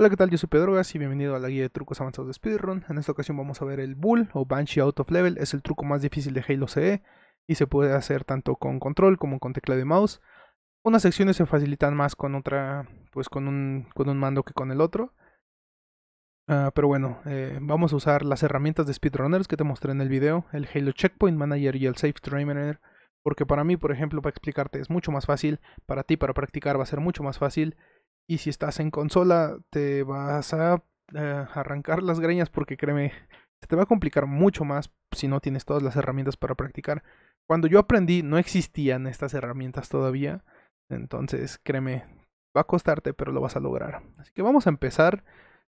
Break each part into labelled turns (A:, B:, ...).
A: Hola, ¿qué tal? Yo soy Pedrogas y bienvenido a la guía de trucos avanzados de Speedrun. En esta ocasión vamos a ver el Bull o Banshee Out of Level. Es el truco más difícil de Halo CE y se puede hacer tanto con control como con tecla de mouse. Unas secciones se facilitan más con otra, pues con un, con un mando que con el otro. Ah, pero bueno, eh, vamos a usar las herramientas de speedrunners que te mostré en el video, el Halo Checkpoint Manager y el Safe Trainer. Porque para mí, por ejemplo, para explicarte es mucho más fácil, para ti para practicar va a ser mucho más fácil y si estás en consola, te vas a eh, arrancar las greñas porque créeme, se te va a complicar mucho más si no tienes todas las herramientas para practicar. Cuando yo aprendí no existían estas herramientas todavía. Entonces, créeme, va a costarte, pero lo vas a lograr. Así que vamos a empezar.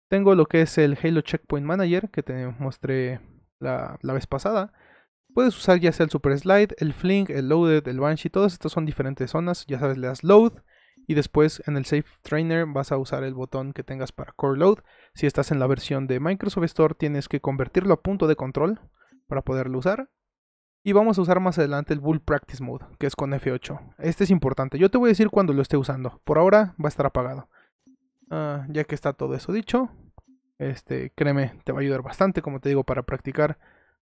A: Tengo lo que es el Halo Checkpoint Manager que te mostré la, la vez pasada. Puedes usar ya sea el Super Slide, el Fling, el Loaded, el Banshee, todas estas son diferentes zonas. Ya sabes, le das Load y después en el Safe Trainer vas a usar el botón que tengas para Core Load. Si estás en la versión de Microsoft Store tienes que convertirlo a punto de control para poderlo usar. Y vamos a usar más adelante el Bull Practice Mode, que es con F8. Este es importante, yo te voy a decir cuando lo esté usando. Por ahora va a estar apagado. Ah, ya que está todo eso dicho, este, créeme, te va a ayudar bastante, como te digo, para practicar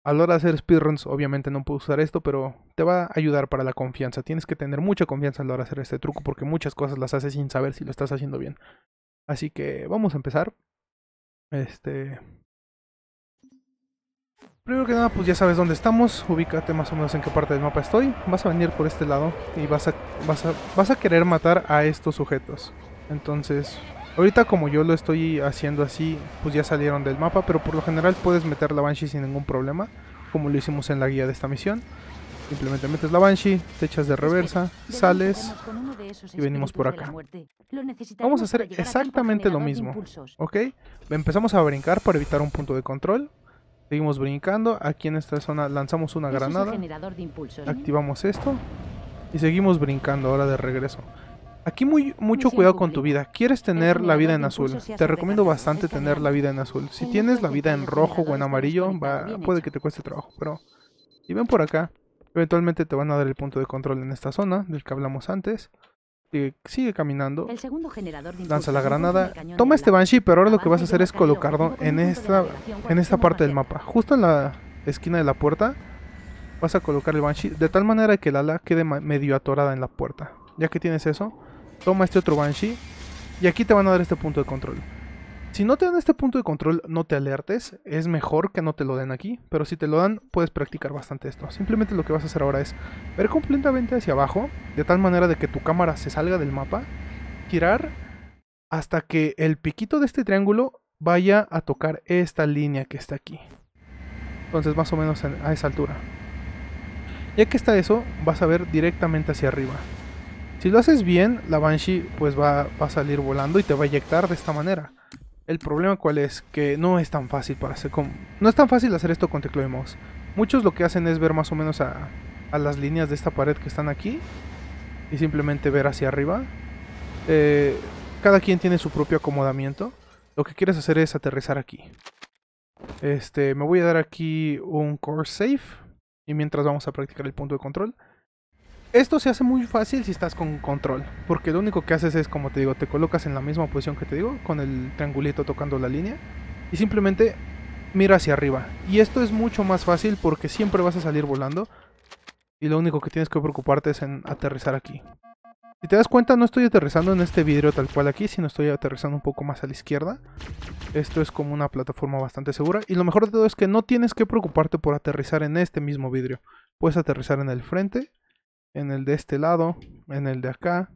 A: a la hora de hacer speedruns, obviamente no puedo usar esto, pero te va a ayudar para la confianza. Tienes que tener mucha confianza a la hora de hacer este truco porque muchas cosas las haces sin saber si lo estás haciendo bien. Así que vamos a empezar. Este. Primero que nada, pues ya sabes dónde estamos, ubícate más o menos en qué parte del mapa estoy. Vas a venir por este lado y vas a, vas a, vas a querer matar a estos sujetos. Entonces, Ahorita como yo lo estoy haciendo así, pues ya salieron del mapa, pero por lo general puedes meter la Banshee sin ningún problema, como lo hicimos en la guía de esta misión. Simplemente metes la Banshee, te echas de reversa, sales y venimos por acá. Vamos a hacer exactamente lo mismo, ¿ok? Empezamos a brincar para evitar un punto de control. Seguimos brincando, aquí en esta zona lanzamos una granada, activamos esto y seguimos brincando ahora de regreso. Aquí muy, mucho cuidado con tu vida. ¿Quieres tener la vida en azul? Te recomiendo bastante tener la vida en azul. Si tienes la vida en rojo o en amarillo, va, puede que te cueste trabajo, pero... Si ven por acá, eventualmente te van a dar el punto de control en esta zona, del que hablamos antes. Sigue, caminando. Lanza la granada. Toma este Banshee, pero ahora lo que vas a hacer es colocarlo en esta, en este esta parte del mapa. Justo en la esquina de la puerta, vas a colocar el Banshee de tal manera que el ala quede medio atorada en la puerta. Ya que tienes eso, toma este otro Banshee y aquí te van a dar este punto de control. Si no te dan este punto de control, no te alertes, es mejor que no te lo den aquí, pero si te lo dan, puedes practicar bastante esto. Simplemente lo que vas a hacer ahora es ver completamente hacia abajo, de tal manera de que tu cámara se salga del mapa, girar hasta que el piquito de este triángulo vaya a tocar esta línea que está aquí. Entonces más o menos a esa altura. Ya que está eso, vas a ver directamente hacia arriba. Si lo haces bien, la Banshee pues va, a salir volando y te va a eyectar de esta manera. El problema cuál es, que no es tan fácil para hacer No es tan fácil hacer esto con teclado Muchos lo que hacen es ver más o menos a, las líneas de esta pared que están aquí y simplemente ver hacia arriba. Eh, cada quien tiene su propio acomodamiento. Lo que quieres hacer es aterrizar aquí. Este, me voy a dar aquí un core safe y mientras vamos a practicar el punto de control. Esto se hace muy fácil si estás con control, porque lo único que haces es, como te digo, te colocas en la misma posición que te digo, con el triangulito tocando la línea, y simplemente mira hacia arriba. Y esto es mucho más fácil porque siempre vas a salir volando, y lo único que tienes que preocuparte es en aterrizar aquí. Si te das cuenta, no estoy aterrizando en este vidrio tal cual aquí, sino estoy aterrizando un poco más a la izquierda. Esto es como una plataforma bastante segura, y lo mejor de todo es que no tienes que preocuparte por aterrizar en este mismo vidrio. Puedes aterrizar en el frente en el de este lado, en el de acá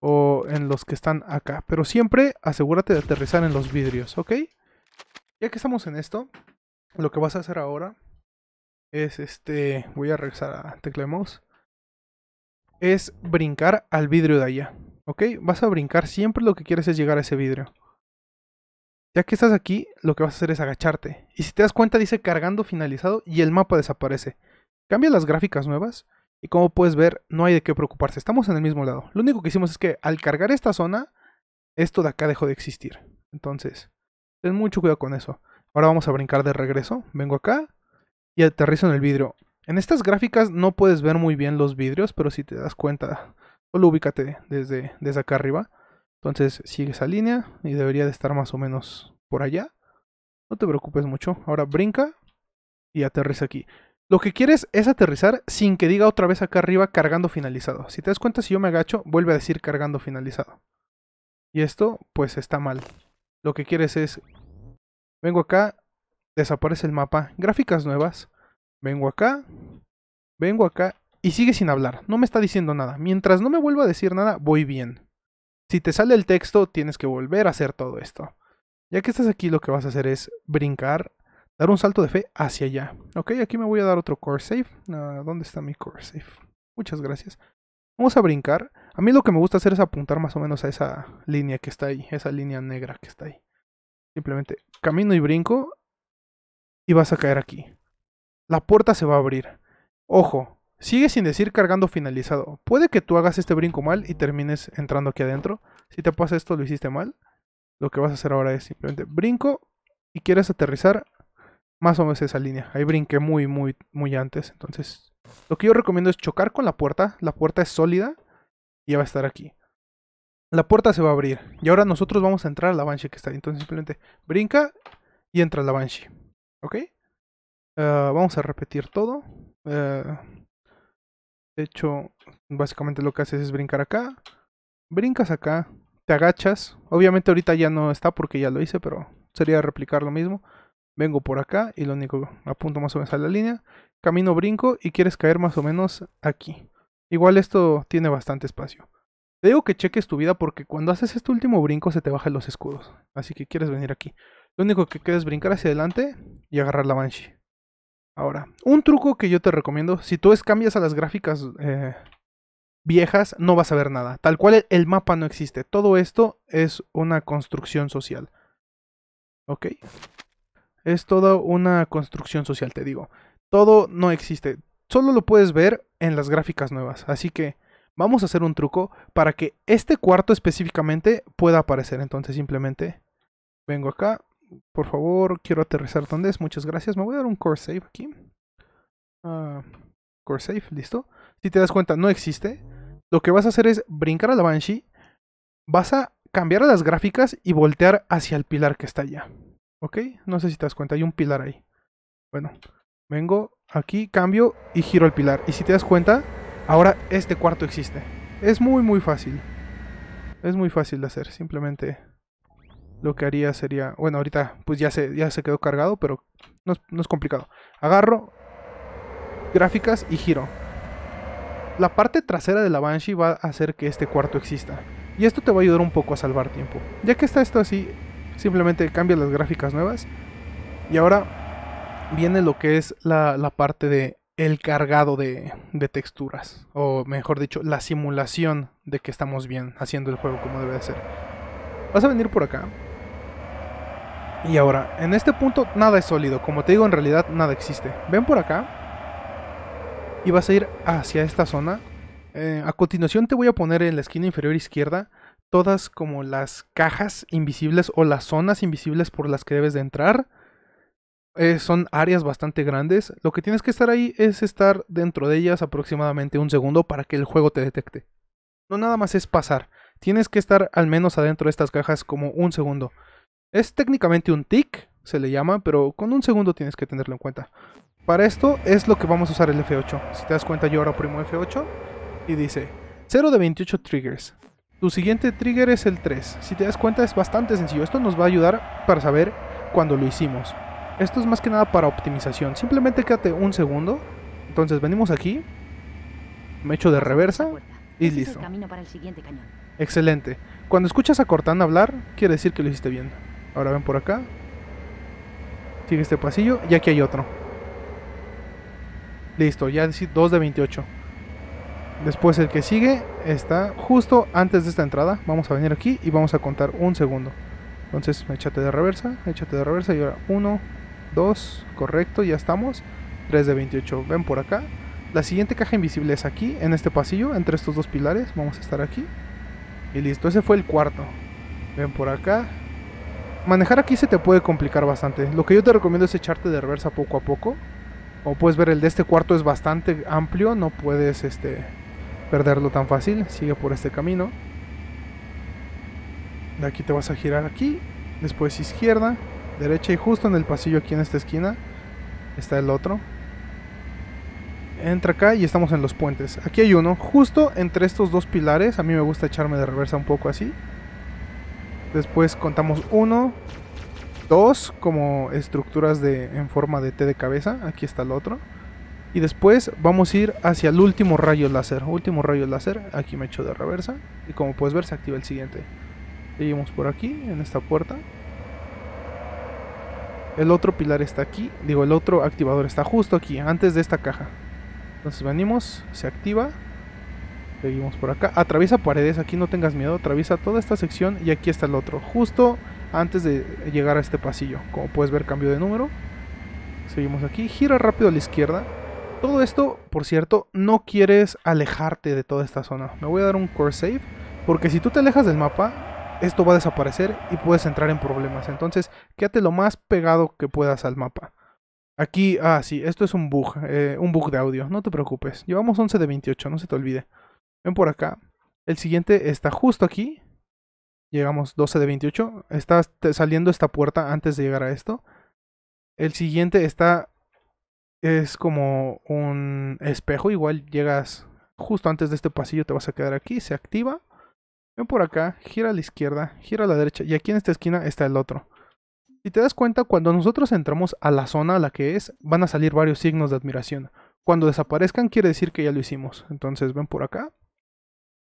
A: o en los que están acá. Pero siempre asegúrate de aterrizar en los vidrios, ¿ok? Ya que estamos en esto, lo que vas a hacer ahora es este... Voy a regresar a tecla Es brincar al vidrio de allá, ¿ok? Vas a brincar siempre lo que quieres es llegar a ese vidrio. Ya que estás aquí, lo que vas a hacer es agacharte. Y si te das cuenta dice cargando finalizado y el mapa desaparece. Cambia las gráficas nuevas y como puedes ver, no hay de qué preocuparse. Estamos en el mismo lado. Lo único que hicimos es que al cargar esta zona, esto de acá dejó de existir. Entonces, ten mucho cuidado con eso. Ahora vamos a brincar de regreso. Vengo acá y aterrizo en el vidrio. En estas gráficas no puedes ver muy bien los vidrios, pero si te das cuenta, solo ubícate desde, desde acá arriba. Entonces sigue esa línea y debería de estar más o menos por allá. No te preocupes mucho. Ahora brinca y aterriza aquí. Lo que quieres es aterrizar sin que diga otra vez acá arriba cargando finalizado. Si te das cuenta, si yo me agacho, vuelve a decir cargando finalizado. Y esto, pues está mal. Lo que quieres es... Vengo acá, desaparece el mapa, gráficas nuevas. Vengo acá, vengo acá y sigue sin hablar. No me está diciendo nada. Mientras no me vuelva a decir nada, voy bien. Si te sale el texto, tienes que volver a hacer todo esto. Ya que estás aquí, lo que vas a hacer es brincar dar un salto de fe hacia allá. Ok, aquí me voy a dar otro core save. Ah, ¿Dónde está mi core save? Muchas gracias. Vamos a brincar. A mí lo que me gusta hacer es apuntar más o menos a esa línea que está ahí, esa línea negra que está ahí. Simplemente camino y brinco y vas a caer aquí. La puerta se va a abrir. Ojo, sigue sin decir cargando finalizado. Puede que tú hagas este brinco mal y termines entrando aquí adentro. Si te pasa esto, lo hiciste mal. Lo que vas a hacer ahora es simplemente brinco y quieres aterrizar más o menos esa línea. Ahí brinqué muy, muy, muy antes. Entonces, lo que yo recomiendo es chocar con la puerta. La puerta es sólida y ya va a estar aquí. La puerta se va a abrir. Y ahora nosotros vamos a entrar a la Banshee que está ahí. Entonces simplemente brinca y entra a la Banshee. ¿Ok? Ah, vamos a repetir todo. Ah, de hecho, básicamente lo que haces es brincar acá. Brincas acá. Te agachas. Obviamente ahorita ya no está porque ya lo hice, pero sería replicar lo mismo vengo por acá y lo único, apunto más o menos a la línea, camino brinco y quieres caer más o menos aquí. Igual esto tiene bastante espacio. Te digo que cheques tu vida porque cuando haces este último brinco se te bajan los escudos, así que quieres venir aquí. Lo único que quieres es brincar hacia adelante y agarrar la Banshee. Ahora, un truco que yo te recomiendo, si tú cambias a las gráficas eh, viejas, no vas a ver nada. Tal cual el mapa no existe. Todo esto es una construcción social. ¿Ok? Es toda una construcción social, te digo. Todo no existe. Solo lo puedes ver en las gráficas nuevas. Así que vamos a hacer un truco para que este cuarto específicamente pueda aparecer. Entonces simplemente vengo acá. Por favor, quiero aterrizar donde es. Muchas gracias. Me voy a dar un core save aquí. Ah, core save, listo. Si te das cuenta, no existe. Lo que vas a hacer es brincar a la Banshee. Vas a cambiar las gráficas y voltear hacia el pilar que está allá. ¿Ok? No sé si te das cuenta, hay un pilar ahí. Bueno, vengo aquí, cambio y giro el pilar. Y si te das cuenta, ahora este cuarto existe. Es muy, muy fácil. Es muy fácil de hacer, simplemente lo que haría sería... Bueno, ahorita pues ya se, ya se quedó cargado, pero no es, no es complicado. Agarro, gráficas y giro. La parte trasera de la Banshee va a hacer que este cuarto exista. Y esto te va a ayudar un poco a salvar tiempo. Ya que está esto así, Simplemente cambia las gráficas nuevas. Y ahora viene lo que es la, parte de el cargado de, de, texturas. O mejor dicho, la simulación de que estamos bien haciendo el juego como debe de ser. Vas a venir por acá. Y ahora, en este punto nada es sólido. Como te digo, en realidad nada existe. Ven por acá. Y vas a ir hacia esta zona. Eh, a continuación te voy a poner en la esquina inferior izquierda todas como las cajas invisibles o las zonas invisibles por las que debes de entrar. Eh, son áreas bastante grandes. Lo que tienes que estar ahí es estar dentro de ellas aproximadamente un segundo para que el juego te detecte. No nada más es pasar. Tienes que estar al menos adentro de estas cajas como un segundo. Es técnicamente un tick, se le llama, pero con un segundo tienes que tenerlo en cuenta. Para esto es lo que vamos a usar el F8. Si te das cuenta yo ahora primo F8 y dice 0 de 28 triggers. Tu siguiente trigger es el 3. Si te das cuenta es bastante sencillo. Esto nos va a ayudar para saber cuándo lo hicimos. Esto es más que nada para optimización. Simplemente quédate un segundo. Entonces venimos aquí. Me echo de reversa. Y listo. Excelente. Cuando escuchas a Cortán hablar, quiere decir que lo hiciste bien. Ahora ven por acá. Sigue este pasillo y aquí hay otro. Listo, ya es 2 de 28. Después el que sigue está justo antes de esta entrada. Vamos a venir aquí y vamos a contar un segundo. Entonces échate de reversa, échate de reversa y ahora 1, 2, correcto, ya estamos. 3 de 28, ven por acá. La siguiente caja invisible es aquí, en este pasillo, entre estos dos pilares. Vamos a estar aquí. Y listo, ese fue el cuarto. Ven por acá. Manejar aquí se te puede complicar bastante. Lo que yo te recomiendo es echarte de reversa poco a poco. O puedes ver, el de este cuarto es bastante amplio. No puedes este, perderlo tan fácil, sigue por este camino. De aquí te vas a girar aquí, después izquierda, derecha y justo en el pasillo aquí en esta esquina está el otro. Entra acá y estamos en los puentes. Aquí hay uno, justo entre estos dos pilares. A mí me gusta echarme de reversa un poco así. Después contamos uno, dos como estructuras de, en forma de T de cabeza. Aquí está el otro. Y después vamos a ir hacia el último rayo láser. Último rayo láser. Aquí me echo de reversa. Y como puedes ver se activa el siguiente. Seguimos por aquí, en esta puerta. El otro pilar está aquí. Digo, el otro activador está justo aquí, antes de esta caja. Entonces venimos, se activa. Seguimos por acá. Atraviesa paredes, aquí no tengas miedo. Atraviesa toda esta sección y aquí está el otro. Justo antes de llegar a este pasillo. Como puedes ver, cambio de número. Seguimos aquí. Gira rápido a la izquierda. Todo esto, por cierto, no quieres alejarte de toda esta zona. Me voy a dar un core save, porque si tú te alejas del mapa, esto va a desaparecer y puedes entrar en problemas. Entonces, quédate lo más pegado que puedas al mapa. Aquí, ah, sí, esto es un bug, eh, un bug de audio, no te preocupes. Llevamos 11 de 28, no se te olvide. Ven por acá. El siguiente está justo aquí. Llegamos 12 de 28. Está saliendo esta puerta antes de llegar a esto. El siguiente está es como un espejo. Igual llegas justo antes de este pasillo, te vas a quedar aquí, se activa. Ven por acá, gira a la izquierda, gira a la derecha y aquí en esta esquina está el otro. Si te das cuenta, cuando nosotros entramos a la zona a la que es, van a salir varios signos de admiración. Cuando desaparezcan quiere decir que ya lo hicimos. Entonces ven por acá.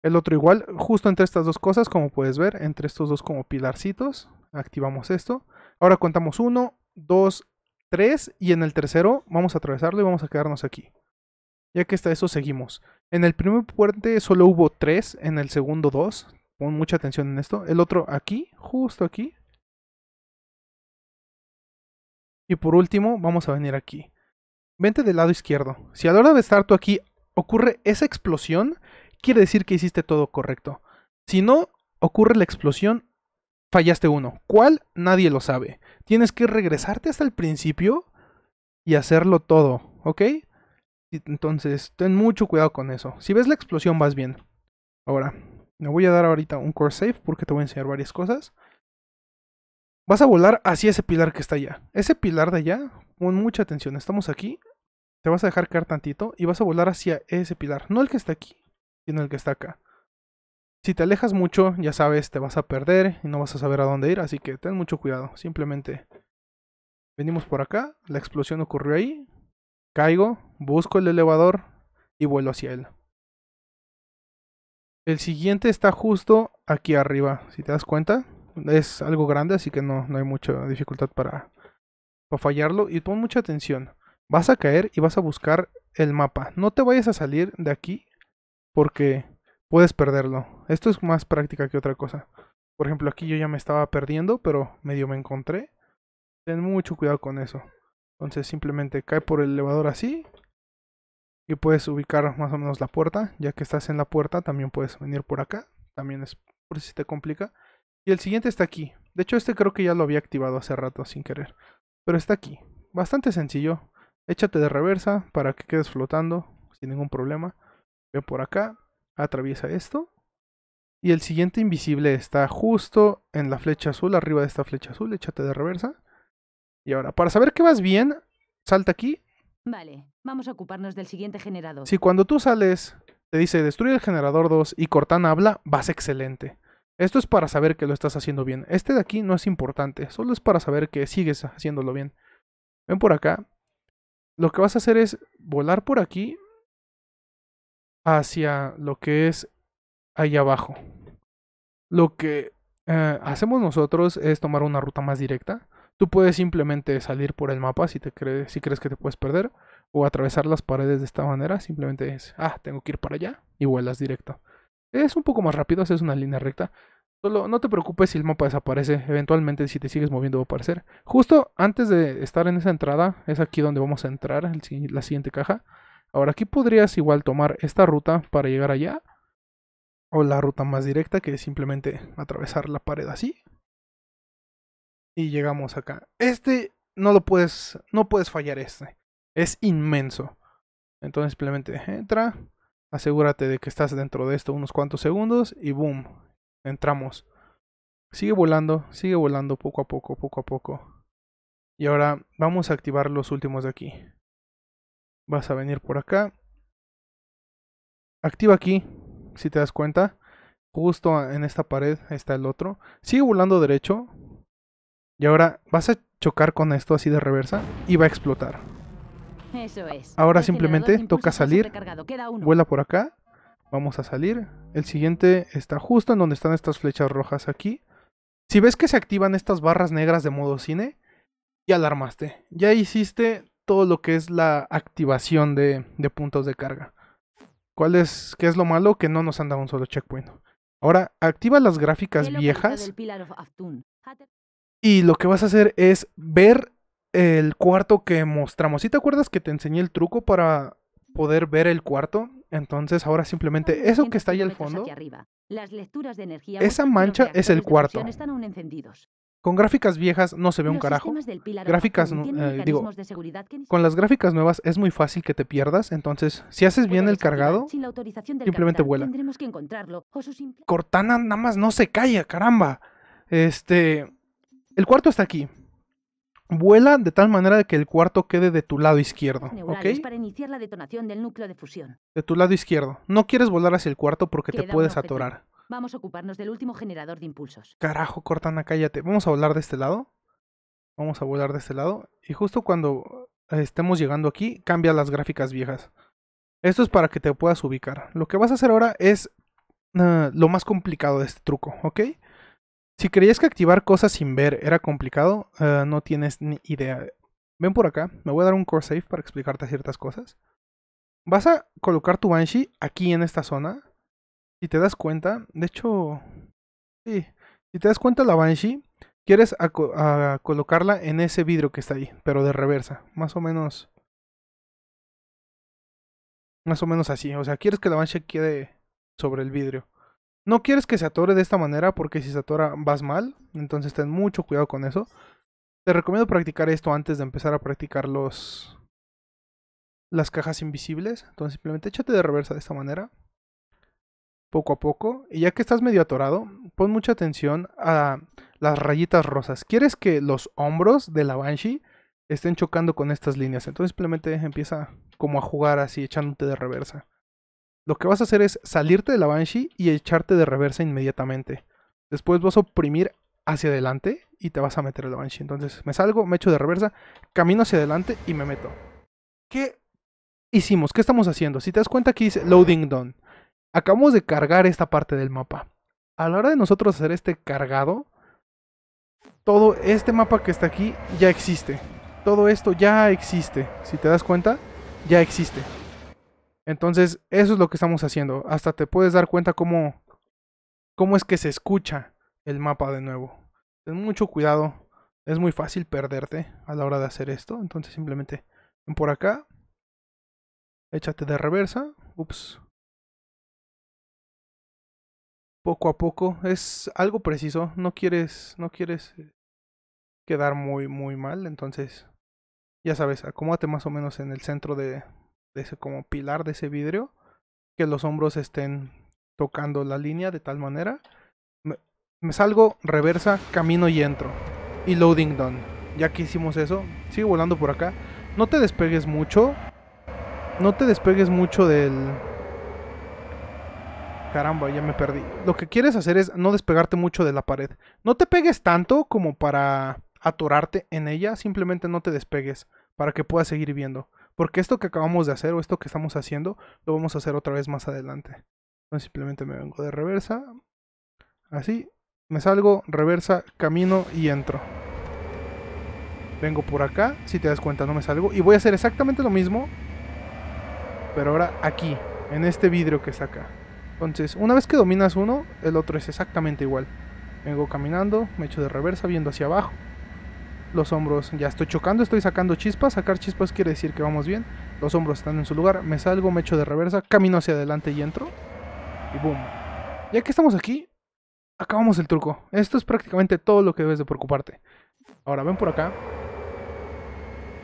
A: El otro igual, justo entre estas dos cosas, como puedes ver, entre estos dos como pilarcitos, activamos esto. Ahora contamos uno, dos tres y en el tercero vamos a atravesarlo y vamos a quedarnos aquí. Ya que está eso seguimos. En el primer puente solo hubo tres, en el segundo dos. Pon mucha atención en esto. El otro aquí, justo aquí. Y por último vamos a venir aquí. Vente del lado izquierdo. Si a la hora de estar tú aquí ocurre esa explosión, quiere decir que hiciste todo correcto. Si no ocurre la explosión, fallaste uno. ¿Cuál? Nadie lo sabe. Tienes que regresarte hasta el principio y hacerlo todo, ¿ok? Entonces, ten mucho cuidado con eso. Si ves la explosión, vas bien. Ahora, me voy a dar ahorita un core save porque te voy a enseñar varias cosas. Vas a volar hacia ese pilar que está allá. Ese pilar de allá, con mucha atención, estamos aquí. Te vas a dejar caer tantito y vas a volar hacia ese pilar. No el que está aquí, sino el que está acá. Si te alejas mucho, ya sabes, te vas a perder y no vas a saber a dónde ir, así que ten mucho cuidado. Simplemente venimos por acá, la explosión ocurrió ahí, caigo, busco el elevador y vuelo hacia él. El siguiente está justo aquí arriba, si te das cuenta. Es algo grande, así que no, no hay mucha dificultad para, para fallarlo. Y pon mucha atención. Vas a caer y vas a buscar el mapa. No te vayas a salir de aquí porque puedes perderlo. Esto es más práctica que otra cosa. Por ejemplo, aquí yo ya me estaba perdiendo, pero medio me encontré. Ten mucho cuidado con eso. Entonces simplemente cae por el elevador así. Y puedes ubicar más o menos la puerta. Ya que estás en la puerta, también puedes venir por acá. También es por si te complica. Y el siguiente está aquí. De hecho, este creo que ya lo había activado hace rato sin querer. Pero está aquí. Bastante sencillo. Échate de reversa para que quedes flotando sin ningún problema. Ve por acá atraviesa esto. Y el siguiente invisible está justo en la flecha azul, arriba de esta flecha azul, échate de reversa. Y ahora, para saber que vas bien, salta aquí. Vale, vamos a ocuparnos del siguiente generador. Si cuando tú sales te dice destruye el generador 2 y Cortana habla, vas excelente. Esto es para saber que lo estás haciendo bien. Este de aquí no es importante, solo es para saber que sigues haciéndolo bien. Ven por acá. Lo que vas a hacer es volar por aquí, hacia lo que es ahí abajo. Lo que eh, hacemos nosotros es tomar una ruta más directa. Tú puedes simplemente salir por el mapa si, te crees, si crees que te puedes perder o atravesar las paredes de esta manera. Simplemente es, ah, tengo que ir para allá y vuelas directo. Es un poco más rápido, haces una línea recta. Solo no te preocupes si el mapa desaparece. Eventualmente, si te sigues moviendo, va a aparecer. Justo antes de estar en esa entrada, es aquí donde vamos a entrar, la siguiente caja. Ahora aquí podrías igual tomar esta ruta para llegar allá. O la ruta más directa que es simplemente atravesar la pared así. Y llegamos acá. Este no lo puedes, no puedes fallar este. Es inmenso. Entonces simplemente entra, asegúrate de que estás dentro de esto unos cuantos segundos y boom, entramos. Sigue volando, sigue volando poco a poco, poco a poco. Y ahora vamos a activar los últimos de aquí vas a venir por acá. Activa aquí, si te das cuenta. Justo en esta pared está el otro. Sigue volando derecho. Y ahora vas a chocar con esto así de reversa y va a explotar. Eso es. Ahora simplemente toca salir. Vuela por acá. Vamos a salir. El siguiente está justo en donde están estas flechas rojas aquí. Si ves que se activan estas barras negras de modo cine, ya alarmaste. Ya hiciste todo lo que es la activación de, puntos de carga. ¿Cuál es, ¿Qué es lo malo? Que no nos han dado un solo checkpoint. Ahora, activa las gráficas viejas. Y lo que vas a hacer es ver el cuarto que mostramos. ¿Sí te acuerdas que te enseñé el truco para poder ver el cuarto? Entonces ahora simplemente eso que está ahí al fondo, esa mancha es el cuarto. Con gráficas viejas no se ve un carajo. Gráficas, eh, digo, con las gráficas nuevas es muy fácil que te pierdas, entonces si haces bien el cargado, simplemente vuela. encontrarlo, Cortana nada más no se calla, caramba. Este, el cuarto está aquí. Vuela de tal manera que el cuarto quede de tu lado izquierdo, ¿ok? de tu lado izquierdo. No quieres volar hacia el cuarto porque te puedes atorar. Vamos a ocuparnos del último generador de impulsos. Carajo, Cortana, cállate. Vamos a volar de este lado. Vamos a volar de este lado. Y justo cuando eh, estemos llegando aquí, cambia las gráficas viejas. Esto es para que te puedas ubicar. Lo que vas a hacer ahora es eh, lo más complicado de este truco, ¿ok? Si creías que activar cosas sin ver era complicado, eh, no tienes ni idea. Ven por acá, me voy a dar un core save para explicarte ciertas cosas. Vas a colocar tu Banshee aquí en esta zona si te das cuenta, de hecho, sí, si te das cuenta la Banshee, quieres colocarla en ese vidrio que está ahí, pero de reversa, más o menos. Más o menos así, o sea, quieres que la Banshee quede sobre el vidrio. No quieres que se atore de esta manera porque si se atora vas mal, entonces ten mucho cuidado con eso. Te recomiendo practicar esto antes de empezar a practicar los las cajas invisibles. Entonces simplemente échate de reversa de esta manera poco a poco. Y ya que estás medio atorado, pon mucha atención a las rayitas rosas. Quieres que los hombros de la Banshee estén chocando con estas líneas. Entonces simplemente empieza como a jugar así, echándote de reversa. Lo que vas a hacer es salirte de la Banshee y echarte de reversa inmediatamente. Después vas a oprimir hacia adelante y te vas a meter a la Banshee. Entonces me salgo, me echo de reversa, camino hacia adelante y me meto. ¿Qué hicimos? ¿Qué estamos haciendo? Si te das cuenta aquí dice loading done. Acabamos de cargar esta parte del mapa. A la hora de nosotros hacer este cargado, todo este mapa que está aquí ya existe. Todo esto ya existe. Si te das cuenta, ya existe. Entonces, eso es lo que estamos haciendo. Hasta te puedes dar cuenta cómo, cómo es que se escucha el mapa de nuevo. Ten mucho cuidado. Es muy fácil perderte a la hora de hacer esto. Entonces simplemente ven por acá. Échate de reversa. Ups poco a poco. Es algo preciso. No quieres, no quieres eh, quedar muy, muy mal. Entonces, ya sabes, acomódate más o menos en el centro de, de ese como pilar de ese vidrio. Que los hombros estén tocando la línea de tal manera. Me, salgo, reversa, camino y entro. Y loading done. Ya que hicimos eso, sigo volando por acá. No te despegues mucho. No te despegues mucho del, Caramba, ya me perdí. Lo que quieres hacer es no despegarte mucho de la pared. No te pegues tanto como para atorarte en ella, simplemente no te despegues para que puedas seguir viendo. Porque esto que acabamos de hacer o esto que estamos haciendo, lo vamos a hacer otra vez más adelante. Entonces simplemente me vengo de reversa. Así. Me salgo, reversa, camino y entro. Vengo por acá, si te das cuenta no me salgo. Y voy a hacer exactamente lo mismo, pero ahora aquí, en este vidrio que está acá. Entonces, una vez que dominas uno, el otro es exactamente igual. Vengo caminando, me echo de reversa, viendo hacia abajo. Los hombros, ya estoy chocando, estoy sacando chispas. Sacar chispas quiere decir que vamos bien. Los hombros están en su lugar, me salgo, me echo de reversa, camino hacia adelante y entro. Y boom. Ya que estamos aquí, acabamos el truco. Esto es prácticamente todo lo que debes de preocuparte. Ahora, ven por acá.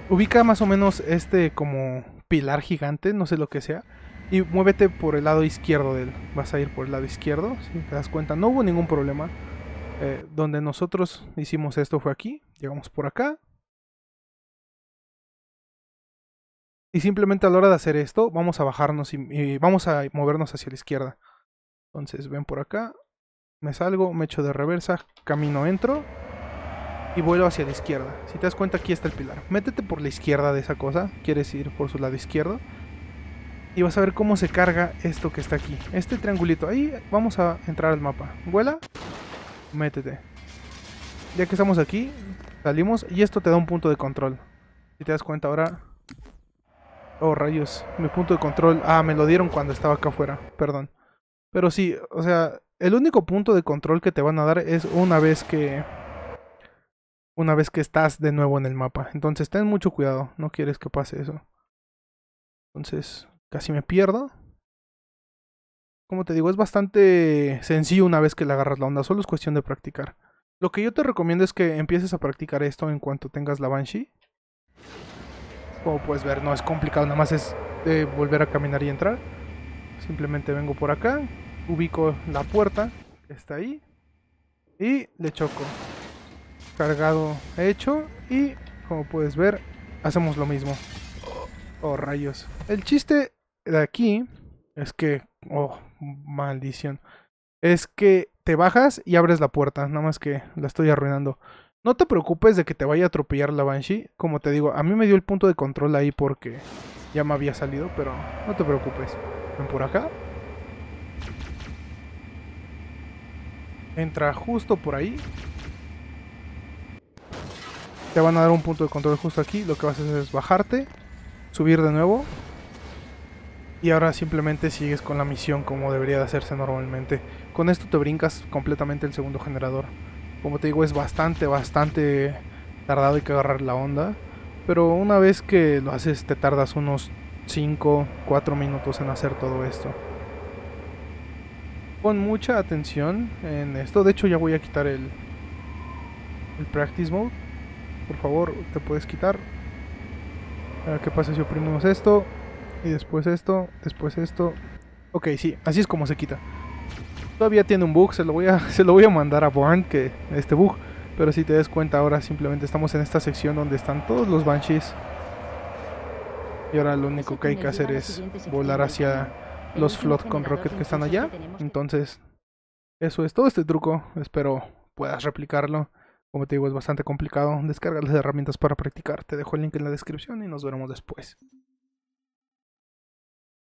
A: Ubica más o menos este como pilar gigante, no sé lo que sea. Y muévete por el lado izquierdo de él. Vas a ir por el lado izquierdo, si te das cuenta. No hubo ningún problema. Eh, donde nosotros hicimos esto fue aquí. Llegamos por acá. Y simplemente a la hora de hacer esto, vamos a bajarnos y, y vamos a movernos hacia la izquierda. Entonces ven por acá. Me salgo, me echo de reversa, camino, entro y vuelo hacia la izquierda. Si te das cuenta, aquí está el pilar. Métete por la izquierda de esa cosa. Quieres ir por su lado izquierdo y vas a ver cómo se carga esto que está aquí. Este triangulito. Ahí vamos a entrar al mapa. Vuela, métete. Ya que estamos aquí, salimos y esto te da un punto de control. Si te das cuenta ahora... Oh, rayos. Mi punto de control... Ah, me lo dieron cuando estaba acá afuera. Perdón. Pero sí, o sea, el único punto de control que te van a dar es una vez que... Una vez que estás de nuevo en el mapa. Entonces ten mucho cuidado. No quieres que pase eso. Entonces, Casi me pierdo. Como te digo, es bastante sencillo una vez que le agarras la onda, solo es cuestión de practicar. Lo que yo te recomiendo es que empieces a practicar esto en cuanto tengas la Banshee. Como puedes ver, no es complicado, nada más es volver a caminar y entrar. Simplemente vengo por acá, ubico la puerta está ahí y le choco. Cargado hecho y como puedes ver, hacemos lo mismo. Oh rayos. El chiste de aquí es que, oh, maldición. Es que te bajas y abres la puerta, nada más que la estoy arruinando. No te preocupes de que te vaya a atropellar la Banshee. Como te digo, a mí me dio el punto de control ahí porque ya me había salido, pero no te preocupes. Ven por acá. Entra justo por ahí. Te van a dar un punto de control justo aquí. Lo que vas a hacer es bajarte, subir de nuevo y ahora simplemente sigues con la misión como debería de hacerse normalmente. Con esto te brincas completamente el segundo generador. Como te digo, es bastante, bastante tardado y que agarrar la onda. Pero una vez que lo haces te tardas unos 5, 4 minutos en hacer todo esto. Pon mucha atención en esto. De hecho ya voy a quitar el, el practice mode. Por favor, te puedes quitar. A ver qué pasa si oprimimos esto. Y después esto, después esto. Ok, sí, así es como se quita. Todavía tiene un bug, se lo voy a, se lo voy a mandar a Born, que este bug. Pero si te das cuenta ahora simplemente estamos en esta sección donde están todos los Banshees. Y ahora lo único que hay que hacer es volar hacia los Flood con Rocket que están allá. Entonces, eso es todo este truco. Espero puedas replicarlo. Como te digo, es bastante complicado. Descarga las herramientas para practicar. Te dejo el link en la descripción y nos veremos después.